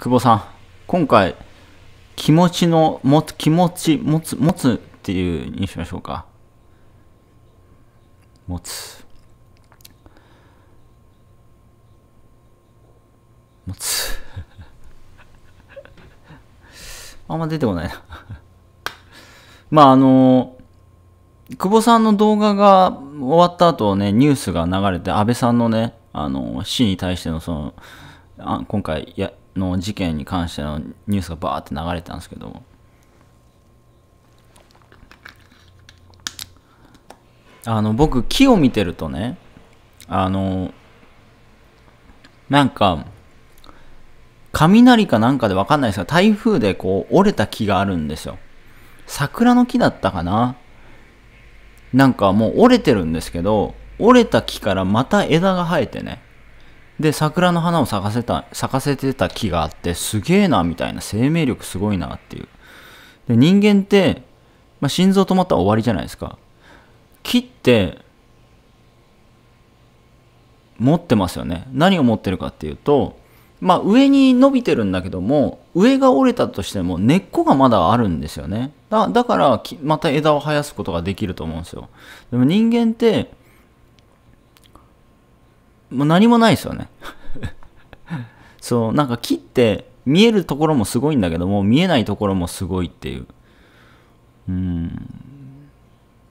久保さん、今回、気持ちの、持つ、気持ち、持つ、持つっていうにしましょうか。持つ。持つ。あんま出てこないなまああの久保さんの動画が終わった後ね、ニュースが流れて、安倍さんのね、あの死に対してのその、あ今回やの事件に関してのニュースがバーって流れたんですけどあの僕木を見てるとねあのなんか雷かなんかでわかんないですが台風でこう折れた木があるんですよ桜の木だったかななんかもう折れてるんですけど折れた木からまた枝が生えてねで桜の花を咲かせた咲かせてた木があってすげえなみたいな生命力すごいなっていうで人間って、まあ、心臓止まったら終わりじゃないですか木って持ってますよね何を持ってるかっていうとまあ上に伸びてるんだけども上が折れたとしても根っこがまだあるんですよねだからまた枝を生やすことができると思うんですよでも人間ってもう何もないですよね そうなんか木って見えるところもすごいんだけども見えないところもすごいっていううん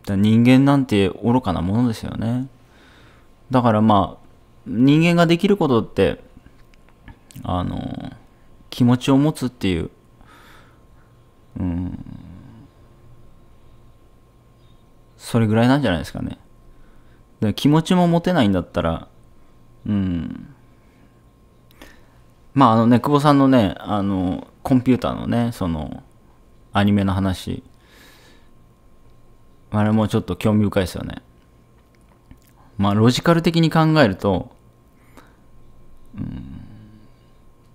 だ人間なんて愚かなものですよねだからまあ人間ができることってあの気持ちを持つっていううんそれぐらいなんじゃないですかねで気持ちも持てないんだったらうん。まあ、あのね、久保さんのね、あの、コンピューターのね、その、アニメの話、あれもちょっと興味深いですよね。まあ、ロジカル的に考えると、うん、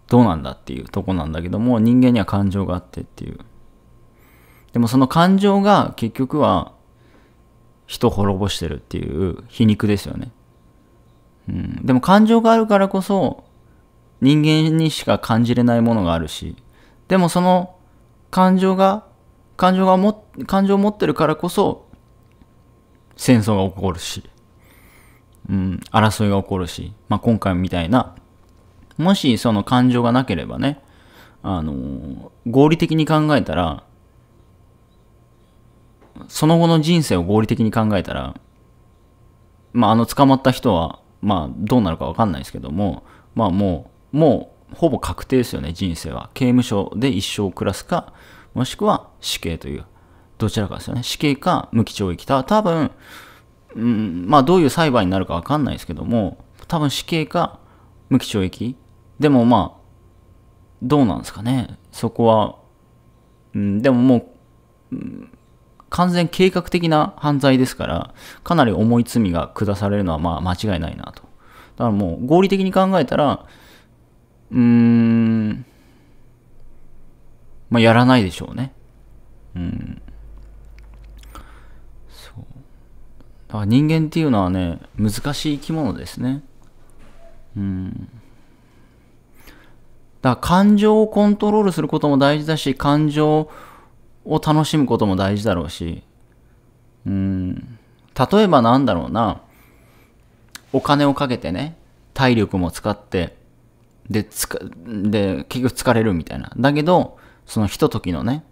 どうなんだっていうとこなんだけども、人間には感情があってっていう。でもその感情が結局は人を滅ぼしてるっていう皮肉ですよね。うん、でも感情があるからこそ人間にしか感じれないものがあるしでもその感情が感情がも感情を持ってるからこそ戦争が起こるし、うん、争いが起こるし、まあ、今回みたいなもしその感情がなければねあの合理的に考えたらその後の人生を合理的に考えたらまあ、あの捕まった人はまあどうなるか分かんないですけども、まあもう、もうほぼ確定ですよね、人生は。刑務所で一生暮らすか、もしくは死刑という、どちらかですよね。死刑か無期懲役た。多分、うん、まあどういう裁判になるか分かんないですけども、多分死刑か無期懲役。でもまあ、どうなんですかね。そこは、うん、でももう、うん完全計画的な犯罪ですから、かなり重い罪が下されるのはまあ間違いないなと。だからもう合理的に考えたら、うーん、まあやらないでしょうね。うん。そう。だから人間っていうのはね、難しい生き物ですね。うん。だから感情をコントロールすることも大事だし、感情をを楽しむことも大事だろうし、うん、例えばなんだろうな、お金をかけてね、体力も使って、で、つか、で、結局疲れるみたいな。だけど、そのひとときのね、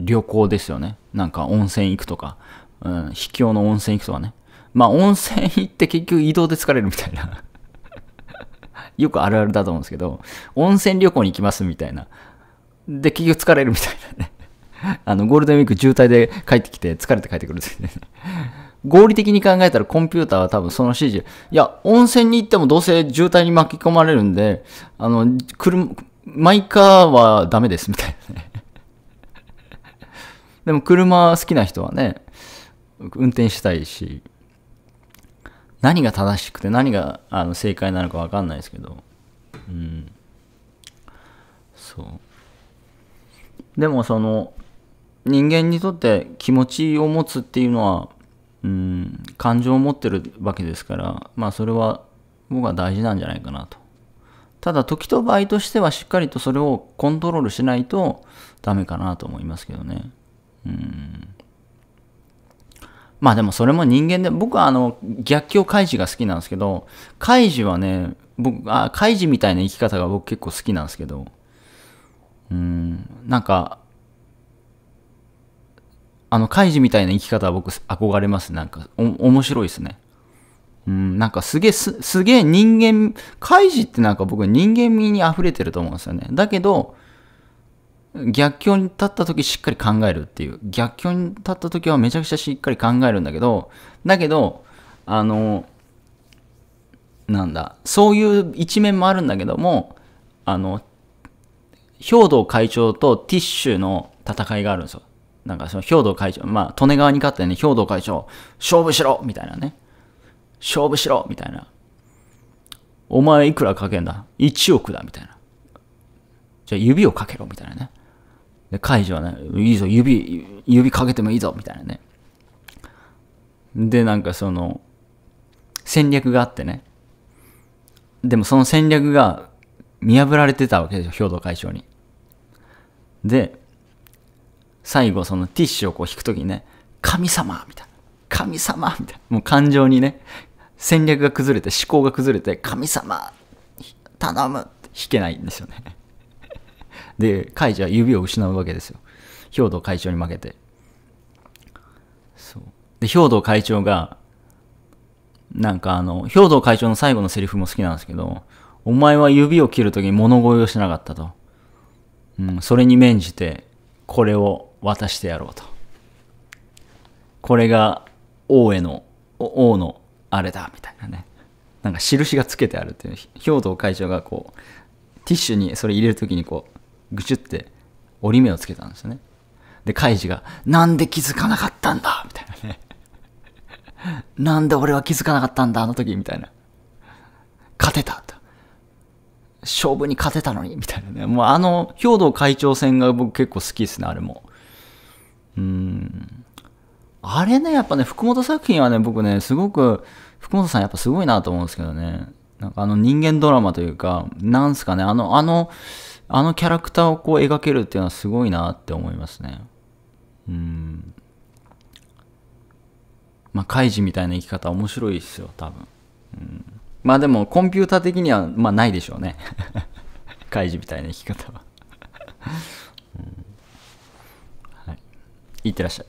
旅行ですよね。なんか温泉行くとか、うん、秘境の温泉行くとかね。まあ温泉行って結局移動で疲れるみたいな。よくあるあるだと思うんですけど、温泉旅行に行きますみたいな。で、結局疲れるみたいなね。あの、ゴールデンウィーク渋滞で帰ってきて、疲れて帰ってくるっね。合理的に考えたらコンピューターは多分その指示。いや、温泉に行ってもどうせ渋滞に巻き込まれるんで、あの、車、マイカーはダメです、みたいなね。でも車好きな人はね、運転したいし、何が正しくて何があの正解なのかわかんないですけど、うん。そう。でもその、人間にとって気持ちを持つっていうのは、うん、感情を持ってるわけですから、まあそれは僕は大事なんじゃないかなと。ただ時と場合としてはしっかりとそれをコントロールしないとダメかなと思いますけどね。うん。まあでもそれも人間で、僕はあの逆境開示が好きなんですけど、開示はね、僕、あ、開示みたいな生き方が僕結構好きなんですけど、うん、なんかあの、カイジみたいな生き方は僕憧れます。なんか、面白いですね。うん、なんかすげえ、すげえ人間、カイジってなんか僕人間味に溢れてると思うんですよね。だけど、逆境に立った時しっかり考えるっていう。逆境に立った時はめちゃくちゃしっかり考えるんだけど、だけど、あの、なんだ、そういう一面もあるんだけども、あの、兵道会長とティッシュの戦いがあるんですよ。なんかその兵道会長、まあ、利根川に勝ってね、兵道会長、勝負しろみたいなね。勝負しろみたいな。お前いくらかけんだ ?1 億だみたいな。じゃあ指をかけろみたいなね。で、会女はね、いいぞ、指、指かけてもいいぞみたいなね。で、なんかその、戦略があってね。でもその戦略が見破られてたわけですよ、兵道会長に。で、最後そのティッシュをこう引く時にね、神様みたいな。神様みたいな。もう感情にね、戦略が崩れて、思考が崩れて、神様頼むって引けないんですよね。で、カイジは指を失うわけですよ。兵道会長に負けて。そう。で、兵道会長が、なんかあの、兵道会長の最後のセリフも好きなんですけど、お前は指を切るときに物乞いをしなかったと。うん、それに免じて、これを渡してやろうと。これが王への、王のあれだ、みたいなね。なんか印がつけてあるっていう、兵藤会長がこう、ティッシュにそれ入れるときにこう、ぐちゅって折り目をつけたんですよね。で、カイジが、なんで気づかなかったんだみたいなね。なんで俺は気づかなかったんだあの時みたいな。勝てたと。勝負に勝てたのにみたいなね。もうあの、兵道会長戦が僕結構好きですね、あれも。うんあれねやっぱね福本作品はね僕ねすごく福本さんやっぱすごいなと思うんですけどねなんかあの人間ドラマというかなんすかねあのあのあのキャラクターをこう描けるっていうのはすごいなって思いますねうんまあカイジみたいな生き方面白いですよ多分、うん、まあでもコンピューター的にはまあないでしょうね カイジみたいな生き方はいってらっしゃい。